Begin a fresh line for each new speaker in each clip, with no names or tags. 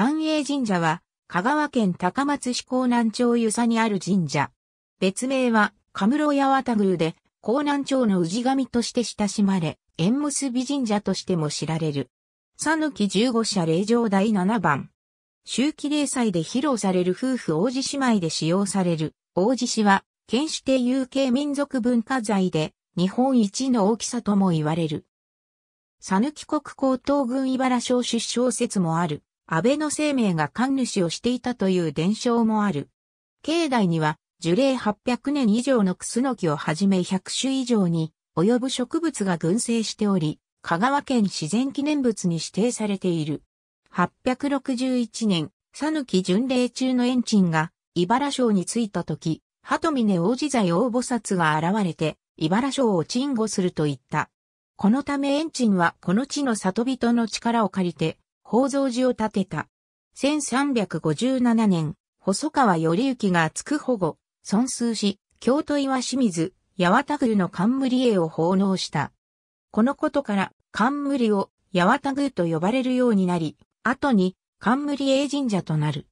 寛営神社は、香川県高松市港南町湯佐にある神社。別名は、カムロタグ宮で、江南町の氏神として親しまれ、縁結び神社としても知られる。讃岐十五社霊場第7番。周期霊祭で披露される夫婦王子姉妹で使用される、王子氏は、県指定有形民族文化財で、日本一の大きさとも言われる。讃岐国高等軍茨小出生説もある。安倍の生命が神主をしていたという伝承もある。境内には樹齢800年以上のクスノキをはじめ100種以上に及ぶ植物が群生しており、香川県自然記念物に指定されている。861年、佐抜き巡礼中の延鎮が茨城に着いた時、鳩峰王子在王菩薩が現れて、茨城を鎮護すると言った。このため延鎮はこの地の里人の力を借りて、宝蔵寺を建てた。1357年、細川頼之がく保護、尊崇し、京都岩清水、八幡宮の冠絵を奉納した。このことから、冠を八幡宮と呼ばれるようになり、後に冠絵神社となる。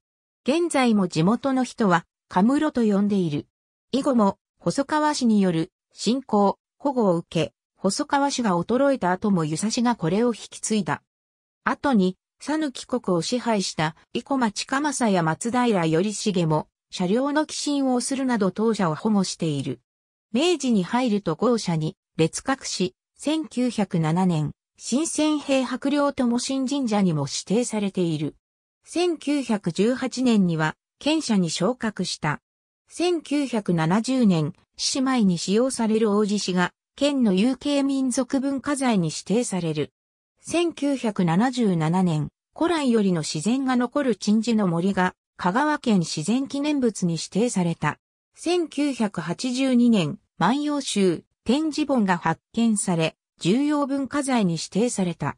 現在も地元の人は、カムロと呼んでいる。以後も、細川氏による、信仰、保護を受け、細川氏が衰えた後も湯差しがこれを引き継いだ。後に、佐き国を支配した生駒近政や松平頼重も、車両の寄進をするなど当社を保護している。明治に入ると豪社に列閣し、1907年、新鮮兵白領友新神社にも指定されている。1918年には、県社に昇格した。1970年、姉妹に使用される王子氏が、県の有形民族文化財に指定される。1977年、古来よりの自然が残る鎮守の森が、香川県自然記念物に指定された。1982年、万葉集、展示本が発見され、重要文化財に指定された。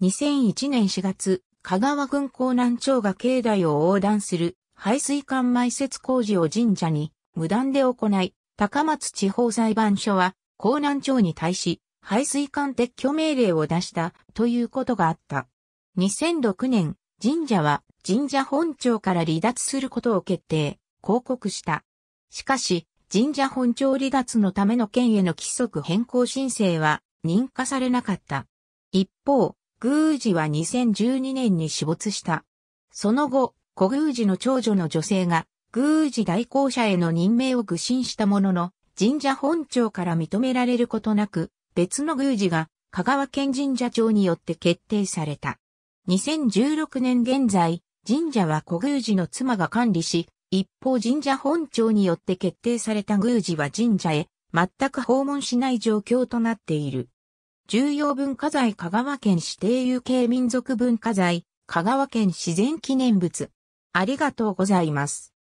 2001年4月、香川軍港南町が境内を横断する排水管埋設工事を神社に無断で行い、高松地方裁判所は、港南町に対し、排水管撤去命令を出したということがあった。2006年、神社は神社本庁から離脱することを決定、広告した。しかし、神社本庁離脱のための県への規則変更申請は認可されなかった。一方、宮司は2012年に死没した。その後、古宮司の長女の女性が、宮司代行者への任命を愚信したものの、神社本庁から認められることなく、別の宮司が香川県神社長によって決定された。2016年現在、神社は古宮司の妻が管理し、一方神社本庁によって決定された宮司は神社へ全く訪問しない状況となっている。重要文化財香川県指定有形民族文化財香川県自然記念物。ありがとうございます。